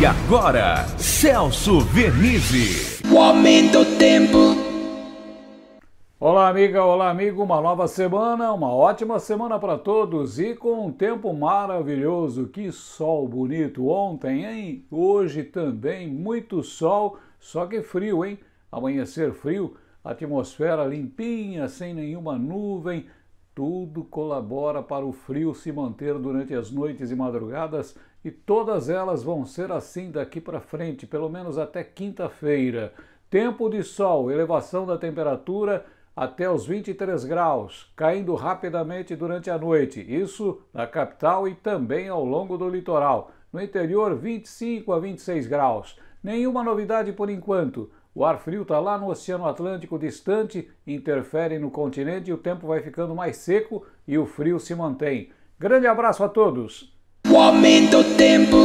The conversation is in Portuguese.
E agora, Celso Vernizzi. O aumento do tempo. Olá, amiga, olá, amigo. Uma nova semana, uma ótima semana para todos e com um tempo maravilhoso. Que sol bonito ontem, hein? Hoje também muito sol, só que frio, hein? Amanhecer frio, atmosfera limpinha, sem nenhuma nuvem, tudo colabora para o frio se manter durante as noites e madrugadas e todas elas vão ser assim daqui para frente, pelo menos até quinta-feira. Tempo de sol, elevação da temperatura até os 23 graus, caindo rapidamente durante a noite. Isso na capital e também ao longo do litoral. No interior, 25 a 26 graus. Nenhuma novidade por enquanto. O ar frio está lá no Oceano Atlântico distante, interfere no continente e o tempo vai ficando mais seco e o frio se mantém. Grande abraço a todos! O aumento do tempo.